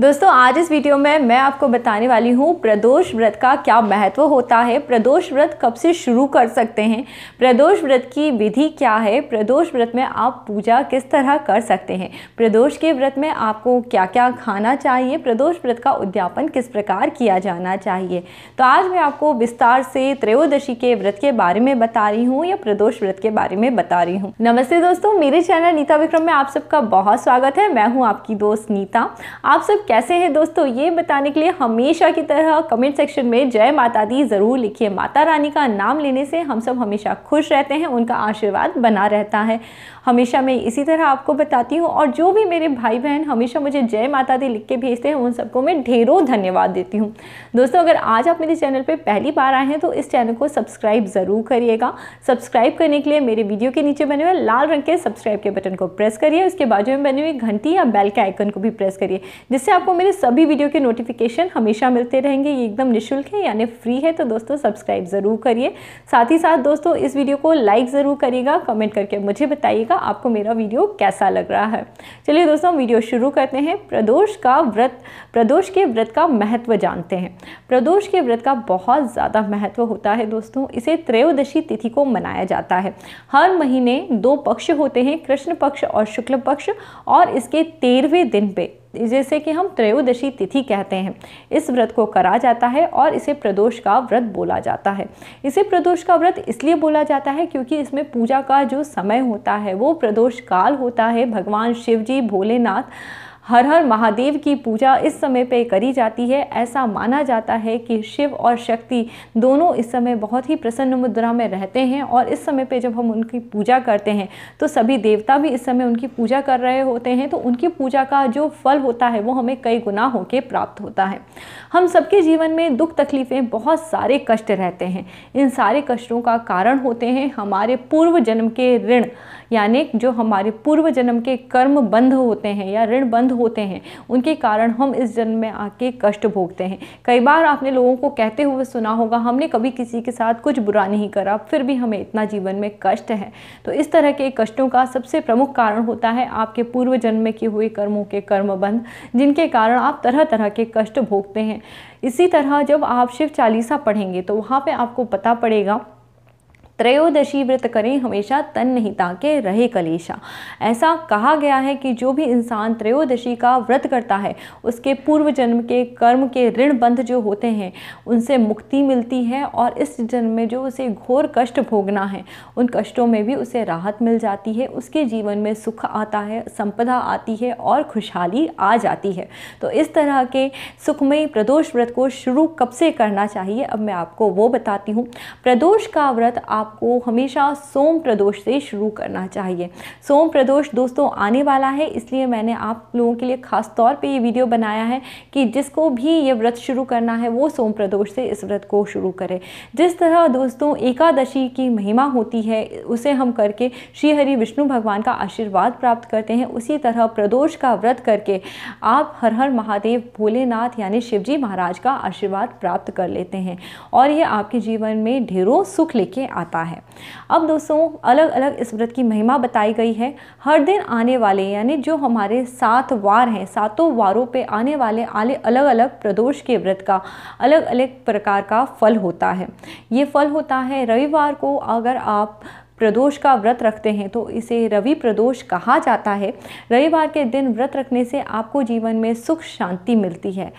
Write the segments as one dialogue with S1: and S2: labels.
S1: दोस्तों आज इस वीडियो में मैं आपको बताने वाली हूँ प्रदोष व्रत का क्या महत्व होता है प्रदोष व्रत कब से शुरू कर सकते हैं प्रदोष व्रत की विधि क्या है प्रदोष व्रत में आप पूजा किस तरह कर सकते हैं प्रदोष के व्रत में आपको क्या क्या खाना चाहिए प्रदोष व्रत का उद्यापन किस प्रकार किया जाना चाहिए तो आज मैं आपको विस्तार से त्रयोदशी के व्रत के बारे में बता रही हूँ या प्रदोष व्रत के बारे में बता रही हूँ नमस्ते दोस्तों मेरे चैनल नीता विक्रम में आप सबका बहुत स्वागत है मैं हूँ आपकी दोस्त नीता आप सब कैसे हैं दोस्तों ये बताने के लिए हमेशा की तरह कमेंट सेक्शन में जय माता दी ज़रूर लिखिए माता रानी का नाम लेने से हम सब हमेशा खुश रहते हैं उनका आशीर्वाद बना रहता है हमेशा मैं इसी तरह आपको बताती हूँ और जो भी मेरे भाई बहन हमेशा मुझे जय माता दी लिख के भेजते हैं उन सबको मैं ढेरों धन्यवाद देती हूँ दोस्तों अगर आज आप मेरे चैनल पर पहली बार आए हैं तो इस चैनल को सब्सक्राइब ज़रूर करिएगा सब्सक्राइब करने के लिए मेरे वीडियो के नीचे बने हुए लाल रंग के सब्सक्राइब के बटन को प्रेस करिए उसके बाजू में बनी हुई घंटी या बेल के आइकन को भी प्रेस करिए जिससे आपको मेरे सभी वीडियो के नोटिफिकेशन हमेशा मिलते रहेंगे ये एकदम निशुल्क है यानी फ्री है तो दोस्तों सब्सक्राइब ज़रूर करिए साथ ही साथ दोस्तों इस वीडियो को लाइक ज़रूर करिएगा कमेंट करके मुझे बताइएगा आपको मेरा वीडियो कैसा लग रहा है चलिए दोस्तों वीडियो शुरू करते हैं प्रदोष का व्रत प्रदोष के व्रत का महत्व जानते हैं प्रदोष के व्रत का बहुत ज़्यादा महत्व होता है दोस्तों इसे त्रयोदशी तिथि को मनाया जाता है हर महीने दो पक्ष होते हैं कृष्ण पक्ष और शुक्ल पक्ष और इसके तेरहवें दिन पे जैसे कि हम त्रयोदशी तिथि कहते हैं इस व्रत को करा जाता है और इसे प्रदोष का व्रत बोला जाता है इसे प्रदोष का व्रत इसलिए बोला जाता है क्योंकि इसमें पूजा का जो समय होता है वो प्रदोष काल होता है भगवान शिव जी भोलेनाथ हर हर महादेव की पूजा इस समय पे करी जाती है ऐसा माना जाता है कि शिव और शक्ति दोनों इस समय बहुत ही प्रसन्न मुद्रा में रहते हैं और इस समय पे जब हम उनकी पूजा करते हैं तो सभी देवता भी इस समय उनकी पूजा कर रहे होते हैं तो उनकी पूजा का जो फल होता है वो हमें कई गुना होकर प्राप्त होता है हम सबके जीवन में दुख तकलीफ़ें बहुत सारे कष्ट रहते हैं इन सारे कष्टों का कारण होते हैं हमारे पूर्व जन्म के ऋण यानी जो हमारे पूर्व जन्म के कर्म बंध होते हैं या ऋण बंध होते हैं उनके कारण हम इस जन्म में आके कष्ट भोगते हैं कई बार आपने लोगों को कहते हुए सुना होगा हमने कभी किसी के साथ कुछ बुरा नहीं करा फिर भी हमें इतना जीवन में कष्ट है तो इस तरह के कष्टों का सबसे प्रमुख कारण होता है आपके पूर्व जन्म में किए हुए कर्मों के कर्मबंध जिनके कारण आप तरह तरह के कष्ट भोगते हैं इसी तरह जब आप शिव चालीसा पढ़ेंगे तो वहाँ पे आपको पता पड़ेगा त्रयोदशी व्रत करें हमेशा तन नहीं ताके रहे कलेशा ऐसा कहा गया है कि जो भी इंसान त्रयोदशी का व्रत करता है उसके पूर्व जन्म के कर्म के ऋण बंध जो होते हैं उनसे मुक्ति मिलती है और इस जन्म में जो उसे घोर कष्ट भोगना है उन कष्टों में भी उसे राहत मिल जाती है उसके जीवन में सुख आता है संपदा आती है और खुशहाली आ जाती है तो इस तरह के सुखमय प्रदोष व्रत को शुरू कब से करना चाहिए अब मैं आपको वो बताती हूँ प्रदोष का व्रत आप आपको हमेशा सोम प्रदोष से शुरू करना चाहिए सोम प्रदोष दोस्तों आने वाला है इसलिए मैंने आप लोगों के लिए खास तौर पे ये वीडियो बनाया है कि जिसको भी ये व्रत शुरू करना है वो सोम प्रदोष से इस व्रत को शुरू करें जिस तरह दोस्तों एकादशी की महिमा होती है उसे हम करके श्री हरि विष्णु भगवान का आशीर्वाद प्राप्त करते हैं उसी तरह प्रदोष का व्रत करके आप हर हर महादेव भोलेनाथ यानी शिवजी महाराज का आशीर्वाद प्राप्त कर लेते हैं और ये आपके जीवन में ढेरों सुख लेके आता जाता है अब दोस्तों अलग अलग इस व्रत की महिमा बताई गई है हर दिन आने वाले यानी जो हमारे सात वार हैं सातों वारों पे आने वाले आले अलग अलग प्रदोष के व्रत का अलग अलग प्रकार का फल होता है ये फल होता है रविवार को अगर आप प्रदोष का व्रत रखते हैं तो इसे रवि प्रदोष कहा जाता है रविवार के दिन व्रत रखने से आपको जीवन में सुख शांति मिलती है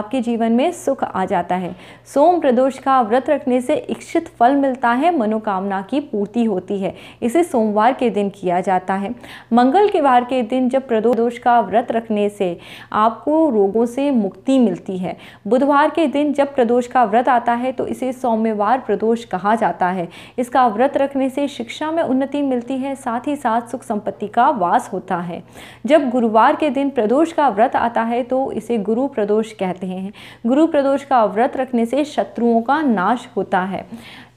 S1: आपके जीवन में सुख आ जाता है सोम प्रदोष का व्रत रखने से इच्छित फल मिलता है मनोकामना की पूर्ति होती है इसे सोमवार के दिन किया जाता है मंगल के वार के दिन जब प्रदोष का व्रत रखने से आपको रोगों से मुक्ति मिलती है बुधवार के दिन जब प्रदोष का व्रत आता है तो इसे सौम्यवार प्रदोष कहा जाता है इसका व्रत रखने से शिक्षा में उन्नति मिलती है साथ ही साथ सुख संपत्ति का वास होता है जब गुरुवार के दिन प्रदोष का व्रत आता है तो इसे गुरु प्रदोष कहते हैं गुरु प्रदोष का व्रत रखने से शत्रुओं का नाश होता है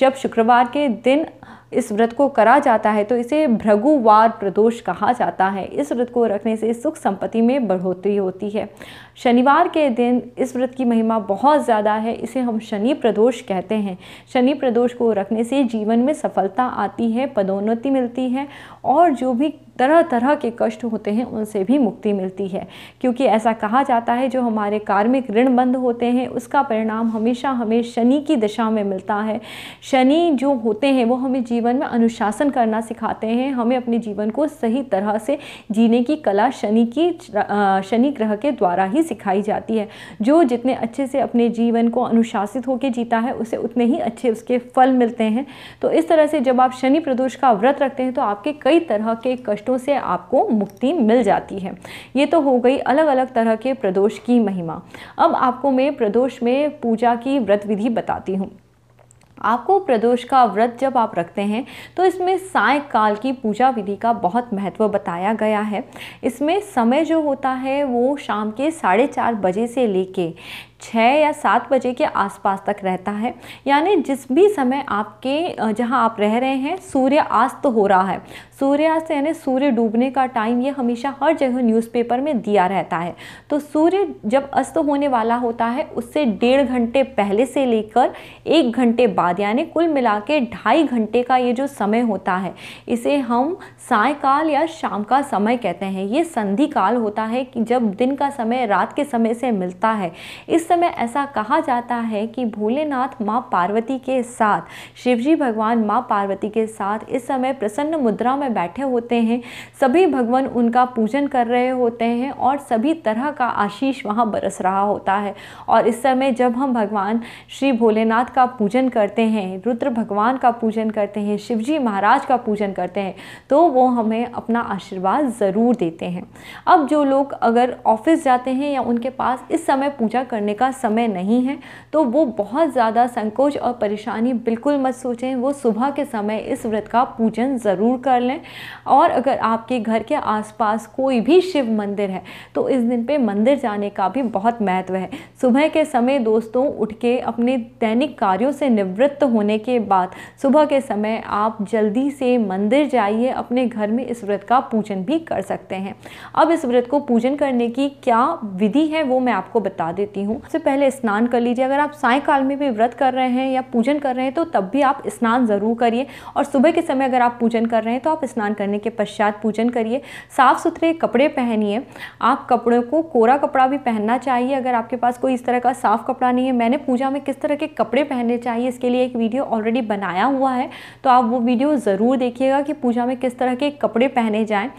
S1: जब शुक्रवार के दिन इस व्रत को करा जाता है तो इसे भृगुवार प्रदोष कहा जाता है इस व्रत को रखने से सुख संपत्ति में बढ़ोतरी होती है शनिवार के दिन इस व्रत की महिमा बहुत ज़्यादा है इसे हम शनि प्रदोष कहते हैं शनि प्रदोष को रखने से जीवन में सफलता आती है पदोन्नति मिलती है और जो भी तरह तरह के कष्ट होते हैं उनसे भी मुक्ति मिलती है क्योंकि ऐसा कहा जाता है जो हमारे कार्मिक ऋण बंद होते हैं उसका परिणाम हमेशा हमें शनि की दिशा में मिलता है शनि जो होते हैं वो हमें जीवन में अनुशासन करना सिखाते हैं हमें अपने जीवन को सही तरह से जीने की कला शनि की शनि ग्रह के द्वारा ही सिखाई जाती है जो जितने अच्छे से अपने जीवन को अनुशासित होकर जीता है उसे उतने ही अच्छे उसके फल मिलते हैं तो इस तरह से जब आप शनि प्रदोष का व्रत रखते हैं तो आपके कई तरह के कष्ट कष्टों से आपको मुक्ति मिल जाती है ये तो हो गई अलग अलग तरह के प्रदोष की महिमा अब आपको मैं प्रदोष में पूजा की व्रत विधि बताती हूँ आपको प्रदोष का व्रत जब आप रखते हैं तो इसमें सायकाल की पूजा विधि का बहुत महत्व बताया गया है इसमें समय जो होता है वो शाम के साढ़े चार बजे से लेके छः या सात बजे के आसपास तक रहता है यानी जिस भी समय आपके जहाँ आप रह रहे हैं सूर्य अस्त हो रहा है सूर्यास्त यानी सूर्य डूबने का टाइम ये हमेशा हर जगह न्यूज़पेपर में दिया रहता है तो सूर्य जब अस्त होने वाला होता है उससे डेढ़ घंटे पहले से लेकर एक घंटे बाद यानी कुल मिला के ढाई घंटे का ये जो समय होता है इसे हम सायकाल या शाम का समय कहते हैं ये संधि काल होता है कि जब दिन का समय रात के समय से मिलता है इस समय ऐसा कहा जाता है कि भोलेनाथ माँ पार्वती के साथ शिवजी भगवान माँ पार्वती के साथ इस समय प्रसन्न मुद्रा में बैठे होते हैं सभी भगवान उनका पूजन कर रहे होते हैं और सभी तरह का आशीष वहाँ बरस रहा होता है और इस समय जब हम भगवान श्री भोलेनाथ का पूजन करते हैं रुद्र भगवान का पूजन करते हैं शिवजी महाराज का पूजन करते हैं तो वो हमें अपना आशीर्वाद ज़रूर देते हैं अब जो लोग अगर ऑफिस जाते हैं या उनके पास इस समय पूजा करने का समय नहीं है तो वो बहुत ज़्यादा संकोच और परेशानी बिल्कुल मत सोचें वो सुबह के समय इस व्रत का पूजन ज़रूर कर लें और अगर आपके घर के आसपास कोई भी शिव मंदिर है तो इस दिन पे मंदिर जाने का भी बहुत महत्व है सुबह के समय दोस्तों उठ के अपने दैनिक कार्यों से निवृत्त होने के बाद सुबह के समय आप जल्दी से मंदिर जाइए अपने घर में इस व्रत का पूजन भी कर सकते हैं अब इस व्रत को पूजन करने की क्या विधि है वो मैं आपको बता देती हूँ सबसे पहले स्नान कर लीजिए अगर आप सायकाल में भी व्रत कर रहे हैं या पूजन कर रहे हैं तो तब भी आप स्नान ज़रूर करिए और सुबह के समय अगर आप पूजन कर रहे हैं तो आप स्नान करने के पश्चात पूजन करिए साफ़ सुथरे कपड़े पहनिए आप कपड़ों को कोरा कपड़ा भी पहनना चाहिए अगर आपके पास कोई इस तरह का साफ़ कपड़ा नहीं है मैंने पूजा में किस तरह के कपड़े पहनने चाहिए इसके लिए एक वीडियो ऑलरेडी बनाया हुआ है तो आप वो वीडियो ज़रूर देखिएगा कि पूजा में किस तरह के कपड़े पहने जाएँ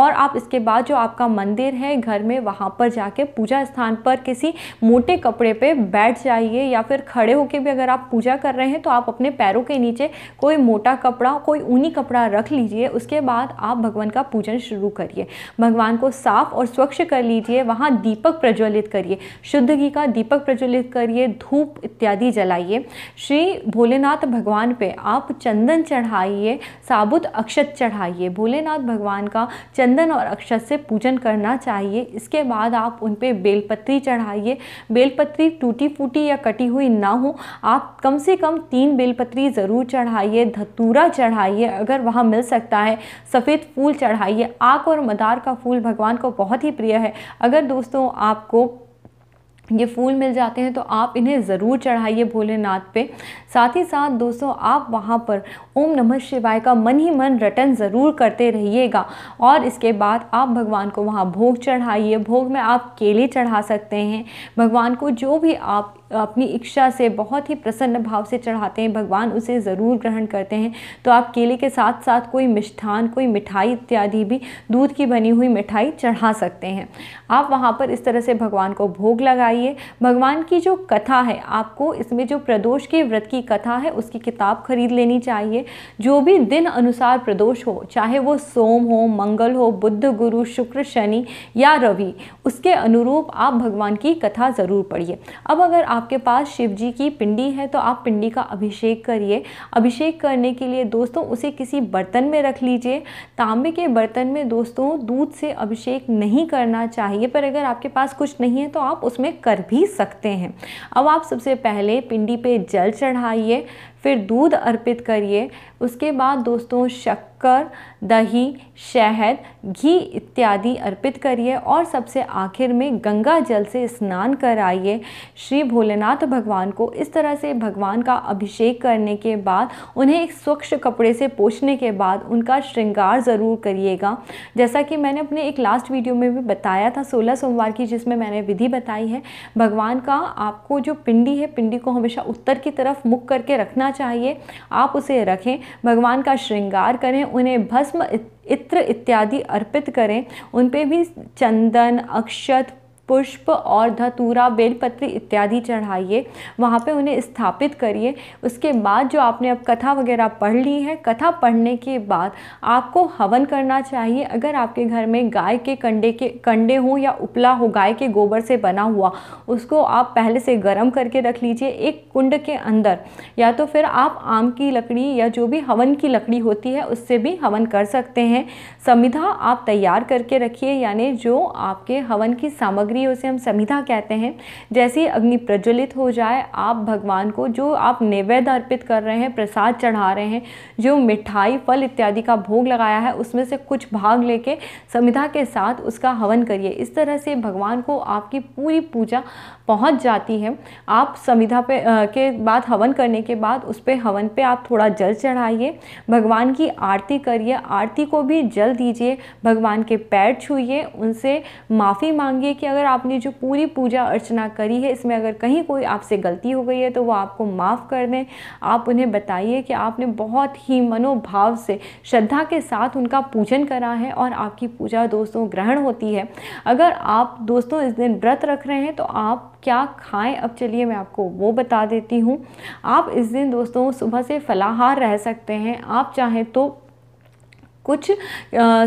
S1: और आप इसके बाद जो आपका मंदिर है घर में वहाँ पर जाके पूजा स्थान पर किसी मोटे कपड़े पे बैठ जाइए या फिर खड़े होकर भी अगर आप पूजा कर रहे हैं तो आप अपने पैरों के नीचे कोई मोटा कपड़ा कोई ऊनी कपड़ा रख लीजिए उसके बाद आप भगवान का पूजन शुरू करिए भगवान को साफ और स्वच्छ कर लीजिए वहाँ दीपक प्रज्वलित करिए शुद्ध घी का दीपक प्रज्वलित करिए धूप इत्यादि जलाइए श्री भोलेनाथ भगवान पे आप चंदन चढ़ाइए साबुत अक्षत चढ़ाइए भोलेनाथ भगवान का चंदन और अक्षत से पूजन करना चाहिए इसके बाद आप उन पर बेलपत्री चढ़ाइए बेलपत्री टूटी फूटी या कटी हुई ना हो आप कम से कम तीन बेलपत्री ज़रूर चढ़ाइए धतूरा चढ़ाइए अगर वहाँ मिल सकता है सफ़ेद फूल चढ़ाइए आँख और मदार का फूल भगवान को बहुत ही प्रिय है अगर दोस्तों आपको ये फूल मिल जाते हैं तो आप इन्हें ज़रूर चढ़ाइए भोलेनाथ पे साथ ही साथ दोस्तों आप वहाँ पर ओम नमः शिवाय का मन ही मन रटन ज़रूर करते रहिएगा और इसके बाद आप भगवान को वहाँ भोग चढ़ाइए भोग में आप केले चढ़ा सकते हैं भगवान को जो भी आप अपनी इच्छा से बहुत ही प्रसन्न भाव से चढ़ाते हैं भगवान उसे ज़रूर ग्रहण करते हैं तो आप केले के साथ साथ कोई मिष्ठान कोई मिठाई इत्यादि भी दूध की बनी हुई मिठाई चढ़ा सकते हैं आप वहाँ पर इस तरह से भगवान को भोग लगा चाहिए भगवान की जो कथा है आपको इसमें जो प्रदोष के व्रत की कथा है उसकी किताब खरीद लेनी चाहिए जो भी दिन अनुसार प्रदोष हो चाहे वो सोम हो मंगल हो बुद्ध गुरु शुक्र शनि या रवि उसके अनुरूप आप भगवान की कथा ज़रूर पढ़िए अब अगर आपके पास शिव जी की पिंडी है तो आप पिंडी का अभिषेक करिए अभिषेक करने के लिए दोस्तों उसे किसी बर्तन में रख लीजिए तांबे के बर्तन में दोस्तों दूध से अभिषेक नहीं करना चाहिए पर अगर आपके पास कुछ नहीं है तो आप उसमें कर भी सकते हैं अब आप सबसे पहले पिंडी पे जल चढ़ाइए फिर दूध अर्पित करिए उसके बाद दोस्तों शक्कर दही शहद घी इत्यादि अर्पित करिए और सबसे आखिर में गंगा जल से स्नान कराइए श्री भोलेनाथ भगवान को इस तरह से भगवान का अभिषेक करने के बाद उन्हें एक स्वच्छ कपड़े से पोछने के बाद उनका श्रृंगार ज़रूर करिएगा जैसा कि मैंने अपने एक लास्ट वीडियो में भी बताया था सोलह सोमवार की जिसमें मैंने विधि बताई है भगवान का आपको जो पिंडी है पिंडी को हमेशा उत्तर की तरफ मुख करके रखना चाहिए आप उसे रखें भगवान का श्रृंगार करें उन्हें भस्म इत्र इत्यादि अर्पित करें उन पे भी चंदन अक्षत पुष्प और धतूरा बेलपत्री इत्यादि चढ़ाइए वहाँ पे उन्हें स्थापित करिए उसके बाद जो आपने अब कथा वगैरह पढ़ ली है कथा पढ़ने के बाद आपको हवन करना चाहिए अगर आपके घर में गाय के कंडे के कंडे हों या उपला हो गाय के गोबर से बना हुआ उसको आप पहले से गर्म करके रख लीजिए एक कुंड के अंदर या तो फिर आप आम की लकड़ी या जो भी हवन की लकड़ी होती है उससे भी हवन कर सकते हैं समिधा आप तैयार करके रखिए यानी जो आपके हवन की सामग्री सामग्री उसे हम समिधा कहते हैं जैसे ही अग्नि प्रज्वलित हो जाए आप भगवान को जो आप नैवेद्य अर्पित कर रहे हैं प्रसाद चढ़ा रहे हैं जो मिठाई फल इत्यादि का भोग लगाया है उसमें से कुछ भाग लेके समिधा के साथ उसका हवन करिए इस तरह से भगवान को आपकी पूरी पूजा पहुंच जाती है आप समिधा पे आ, के बाद हवन करने के बाद उस पर हवन पे आप थोड़ा जल चढ़ाइए भगवान की आरती करिए आरती को भी जल दीजिए भगवान के पैर छूइए उनसे माफ़ी मांगिए कि अगर अगर आपने जो पूरी पूजा अर्चना करी है इसमें अगर कहीं कोई आपसे गलती हो गई है तो वो आपको माफ़ कर दें आप उन्हें बताइए कि आपने बहुत ही मनोभाव से श्रद्धा के साथ उनका पूजन करा है और आपकी पूजा दोस्तों ग्रहण होती है अगर आप दोस्तों इस दिन व्रत रख रहे हैं तो आप क्या खाएं अब चलिए मैं आपको वो बता देती हूँ आप इस दिन दोस्तों सुबह से फलाहार रह सकते हैं आप चाहें तो कुछ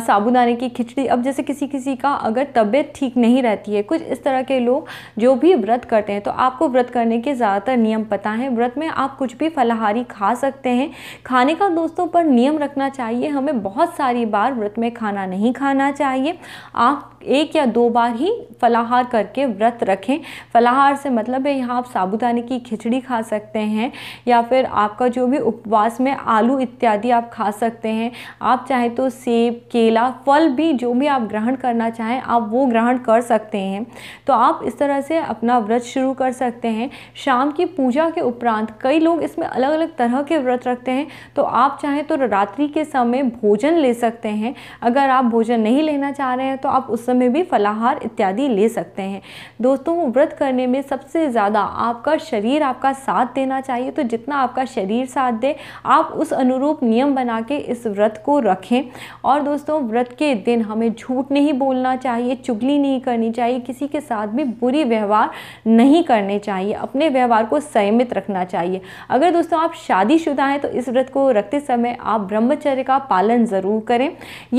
S1: साबुदाने की खिचड़ी अब जैसे किसी किसी का अगर तबीयत ठीक नहीं रहती है कुछ इस तरह के लोग जो भी व्रत करते हैं तो आपको व्रत करने के ज़्यादातर नियम पता है व्रत में आप कुछ भी फलाहारी खा सकते हैं खाने का दोस्तों पर नियम रखना चाहिए हमें बहुत सारी बार व्रत में खाना नहीं खाना चाहिए आप एक या दो बार ही फलाहार करके व्रत रखें फलाहार से मतलब है यहाँ आप साबुदाने की खिचड़ी खा सकते हैं या फिर आपका जो भी उपवास में आलू इत्यादि आप खा सकते हैं आप चाहे चाहे तो सेब केला फल भी जो भी आप ग्रहण करना चाहें आप वो ग्रहण कर सकते हैं तो आप इस तरह से अपना व्रत शुरू कर सकते हैं शाम की पूजा के उपरांत कई लोग इसमें अलग अलग तरह के व्रत रखते हैं तो आप चाहें तो रात्रि के समय भोजन ले सकते हैं अगर आप भोजन नहीं लेना चाह रहे हैं तो आप उस समय भी फलाहार इत्यादि ले सकते हैं दोस्तों व्रत करने में सबसे ज़्यादा आपका शरीर आपका साथ देना चाहिए तो जितना आपका शरीर साथ दे आप उस अनुरूप नियम बना के इस व्रत को रखें रखें और दोस्तों व्रत के दिन हमें झूठ नहीं बोलना चाहिए चुगली नहीं करनी चाहिए किसी के साथ भी बुरी व्यवहार नहीं करने चाहिए अपने व्यवहार को संयमित रखना चाहिए अगर दोस्तों आप शादीशुदा हैं तो इस व्रत को रखते समय आप ब्रह्मचर्य का पालन ज़रूर करें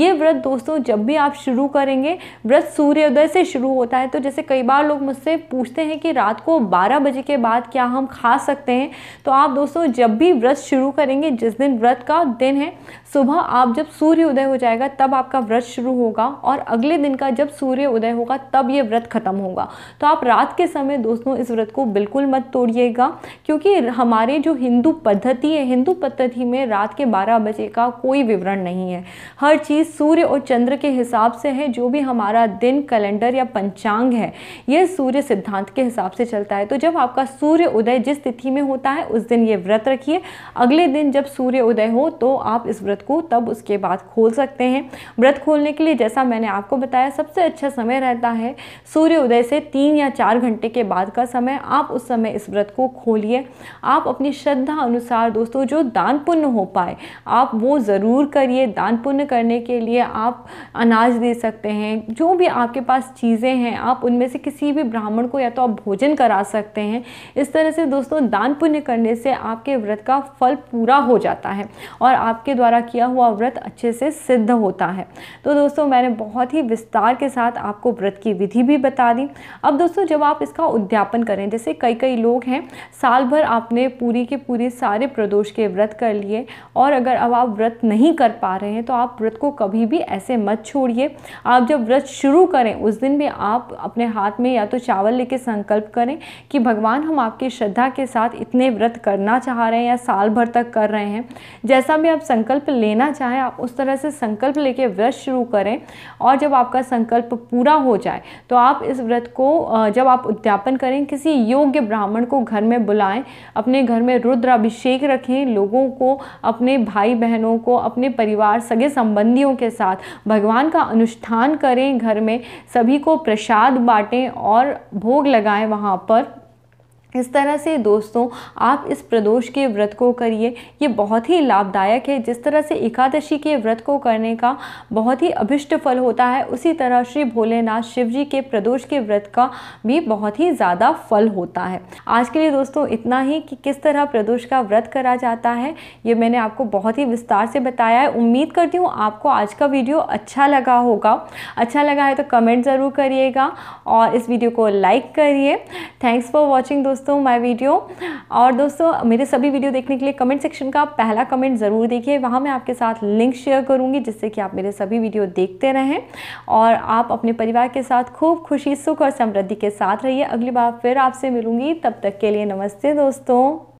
S1: ये व्रत दोस्तों जब भी आप शुरू करेंगे व्रत सूर्योदय से शुरू होता है तो जैसे कई बार लोग मुझसे पूछते हैं कि रात को 12 बजे के बाद क्या हम खा सकते हैं तो आप दोस्तों जब भी व्रत शुरू करेंगे जिस दिन व्रत का दिन है सुबह आप जब सूर्य उदय हो जाएगा तब आपका व्रत शुरू होगा और अगले दिन का जब सूर्य उदय होगा तब ये व्रत ख़त्म होगा तो आप रात के समय दोस्तों इस व्रत को बिल्कुल मत तोड़िएगा क्योंकि हमारे जो हिंदू पद्धति है हिंदू पद्धति में रात के बारह बजे का कोई विवरण नहीं है हर चीज़ सूर्य और चंद्र के हिसाब से है जो भी हमारा दिन कैलेंडर या पंचांग है यह सूर्य सिद्धांत के हिसाब से चलता है तो जब आपका सूर्य उदय जिस तिथि में होता है उस दिन ये व्रत रखिए अगले दिन जब सूर्य उदय हो तो आप इस व्रत व्रत को तब उसके बाद खोल सकते हैं व्रत खोलने के लिए जैसा मैंने आपको बताया सबसे अच्छा समय रहता है सूर्य उदय से तीन या चार घंटे के बाद का समय आप उस समय इस व्रत को खोलिए आप अपनी श्रद्धा अनुसार दोस्तों जो दान पुण्य हो पाए आप वो ज़रूर करिए दान पुण्य करने के लिए आप अनाज दे सकते हैं जो भी आपके पास चीज़ें हैं आप उनमें से किसी भी ब्राह्मण को या तो आप भोजन करा सकते हैं इस तरह से दोस्तों दान पुण्य करने से आपके व्रत का फल पूरा हो जाता है और आपके द्वारा किया हुआ व्रत अच्छे से सिद्ध होता है तो दोस्तों मैंने बहुत ही विस्तार के साथ आपको व्रत की विधि भी बता दी अब दोस्तों जब आप इसका उद्यापन करें जैसे कई कई लोग हैं साल भर आपने पूरी के पूरी सारे प्रदोष के व्रत कर लिए और अगर अब आप व्रत नहीं कर पा रहे हैं तो आप व्रत को कभी भी ऐसे मत छोड़िए आप जब व्रत शुरू करें उस दिन भी आप अपने हाथ में या तो चावल लेके संकल्प करें कि भगवान हम आपकी श्रद्धा के साथ इतने व्रत करना चाह रहे हैं या साल भर तक कर रहे हैं जैसा भी आप संकल्प लेना चाहें आप उस तरह से संकल्प लेके व्रत शुरू करें और जब आपका संकल्प पूरा हो जाए तो आप इस व्रत को जब आप उद्यापन करें किसी योग्य ब्राह्मण को घर में बुलाएं अपने घर में रुद्र अभिषेक रखें लोगों को अपने भाई बहनों को अपने परिवार सगे संबंधियों के साथ भगवान का अनुष्ठान करें घर में सभी को प्रसाद बांटें और भोग लगाएं वहाँ पर इस तरह से दोस्तों आप इस प्रदोष के व्रत को करिए ये बहुत ही लाभदायक है जिस तरह से एकादशी के व्रत को करने का बहुत ही अभिष्ट फल होता है उसी तरह श्री भोलेनाथ शिव जी के प्रदोष के व्रत का भी बहुत ही ज़्यादा फल होता है आज के लिए दोस्तों इतना ही कि किस तरह प्रदोष का व्रत करा जाता है ये मैंने आपको बहुत ही विस्तार से बताया है उम्मीद करती हूँ आपको आज का वीडियो अच्छा लगा होगा अच्छा लगा है तो कमेंट ज़रूर करिएगा और इस वीडियो को लाइक करिए थैंक्स फॉर वॉचिंग दोस्तों दोस्तों माय वीडियो और दोस्तों मेरे सभी वीडियो देखने के लिए कमेंट सेक्शन का पहला कमेंट ज़रूर देखिए वहाँ मैं आपके साथ लिंक शेयर करूँगी जिससे कि आप मेरे सभी वीडियो देखते रहें और आप अपने परिवार के साथ खूब खुशी सुख और समृद्धि के साथ रहिए अगली बार फिर आपसे मिलूँगी तब तक के लिए नमस्ते दोस्तों